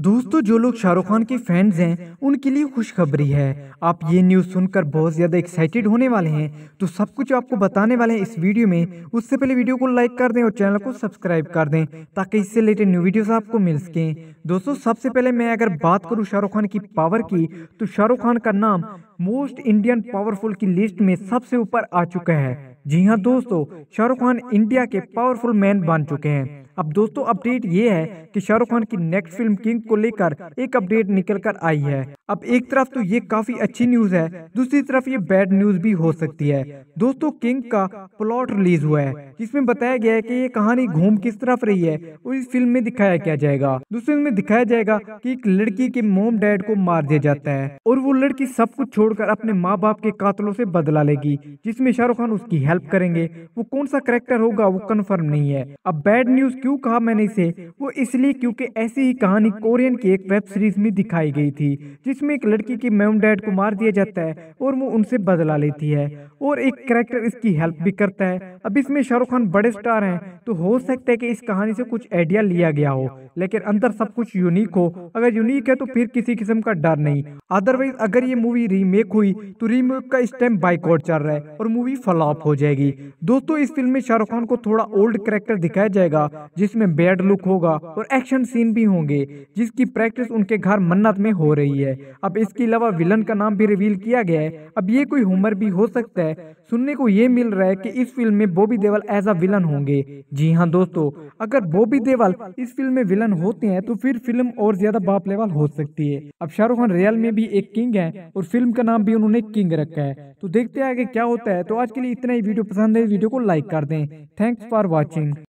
दोस्तों जो लोग शाहरुख खान के फैंस हैं उनके लिए खुशखबरी है आप ये न्यूज़ सुनकर बहुत ज़्यादा एक्साइटेड होने वाले हैं तो सब कुछ आपको बताने वाले हैं इस वीडियो में उससे पहले वीडियो को लाइक कर दें और चैनल को सब्सक्राइब कर दें ताकि इससे रिलेटेड न्यू वीडियोस आपको मिल सकें दोस्तों सबसे पहले मैं अगर बात करूँ शाहरुख खान की पावर की तो शाहरुख खान का नाम मोस्ट इंडियन पावरफुल की लिस्ट में सबसे ऊपर आ चुका है जी हाँ दोस्तों शाहरुख खान इंडिया के पावरफुल मैन बन चुके हैं अब दोस्तों अपडेट ये है कि शाहरुख खान की नेक्स्ट फिल्म किंग को लेकर एक अपडेट निकल कर आई है अब एक तरफ तो ये काफी अच्छी न्यूज है दूसरी तरफ ये बैड न्यूज भी हो सकती है दोस्तों किंग का प्लॉट रिलीज हुआ है जिसमें बताया गया है कि ये कहानी घूम किस तरफ रही है और इस फिल्म में दिखाया क्या जाएगा दूसरे में दिखाया जाएगा कि एक लड़की के मोम डैड को मार दिया जाता है और वो लड़की सब कुछ छोड़कर अपने माँ बाप के कातलों से बदला लेगी जिसमे शाहरुख खान उसकी हेल्प करेंगे वो कौन सा करेक्टर होगा वो कन्फर्म नहीं है अब बैड न्यूज क्यूँ कहा मैंने इसे वो इसलिए क्यूँकी ऐसी ही कहानी कोरियन की एक वेब सीरीज में दिखाई गई थी जिस जिसमें एक लड़की के मैम डैड को मार दिया जाता है और वो उनसे बदला लेती है और एक करेक्टर इसकी हेल्प भी करता है अब इसमें शाहरुख खान बड़े स्टार हैं तो हो सकता है कि इस कहानी से कुछ आइडिया लिया गया हो लेकिन अंदर सब कुछ यूनिक हो अगर यूनिक है तो फिर किसी किस्म का डर नहीं अदरवाइज अगर ये मूवी रीमेक हुई तो रीमेक का इस टाइम बाइकआउट चल रहा है और मूवी फ्लॉप हो जाएगी दोस्तों इस फिल्म में शाहरुख खान को थोड़ा ओल्ड करेक्टर दिखाया जाएगा जिसमें बैड लुक होगा और एक्शन सीन भी होंगे जिसकी प्रैक्टिस उनके घर मन्नत में हो रही है अब इसके अलावा विलन का नाम भी रिवील किया गया है अब ये कोई हुमर भी हो सकता है सुनने को ये मिल रहा है कि इस फिल्म में Bobby Deol as a villain होंगे जी हाँ दोस्तों अगर बॉबी देवल इस फिल्म में विलन होते हैं तो फिर फिल्म और ज्यादा बाप लेवल हो सकती है अब शाहरुख खान रियल में भी एक किंग है और फिल्म का नाम भी उन्होंने किंग रखा है तो देखते हैं आगे क्या होता है तो आज के लिए इतना ही वीडियो पसंद है वीडियो को लाइक कर दें थैंक्स फॉर वॉचिंग